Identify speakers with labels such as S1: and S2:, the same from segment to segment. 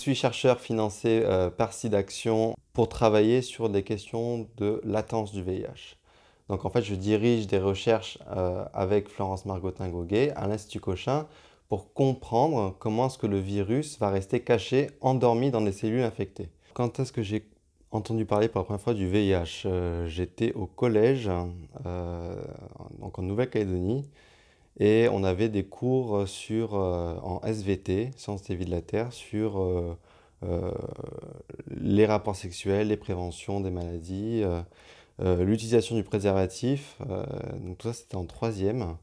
S1: Je suis chercheur financé euh, par SIDAction pour travailler sur des questions de latence du VIH. Donc en fait, je dirige des recherches euh, avec Florence Margotin-Goguet à l'Institut Cochin pour comprendre comment est-ce que le virus va rester caché, endormi dans les cellules infectées. Quand est-ce que j'ai entendu parler pour la première fois du VIH euh, J'étais au collège, donc en Nouvelle-Calédonie, et on avait des cours euh, sur, euh, en SVT, Sciences des vies de la Terre, sur euh, les rapports sexuels, les préventions des maladies, l'utilisation du préservatif. donc tout ça, c'était en troisième.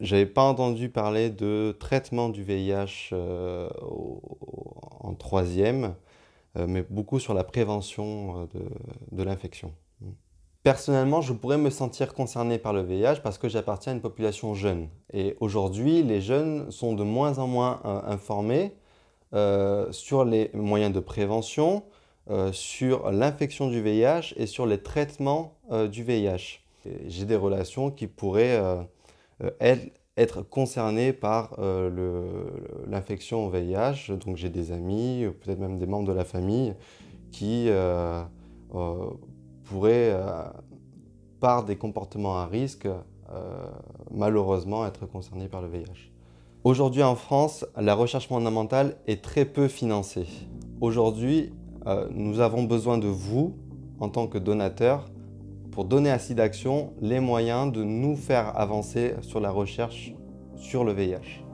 S1: J'avais pas entendu parler de traitement du VIH en troisième, mais beaucoup sur la prévention de l'infection. Personnellement, je pourrais me sentir concerné par le VIH parce que j'appartiens à une population jeune. Et aujourd'hui, les jeunes sont de moins en moins euh, informés euh, sur les moyens de prévention, euh, sur l'infection du VIH et sur les traitements du VIH. J'ai des relations qui pourraient être concernées par l'infection au VIH. Donc j'ai des amis, peut-être même des membres de la famille qui pourrait euh, par des comportements à risque, euh, malheureusement être concernés par le VIH. Aujourd'hui en France, la recherche fondamentale est très peu financée. Aujourd'hui, euh, nous avons besoin de vous, en tant que donateurs, pour donner à SIDAction les moyens de nous faire avancer sur la recherche sur le VIH.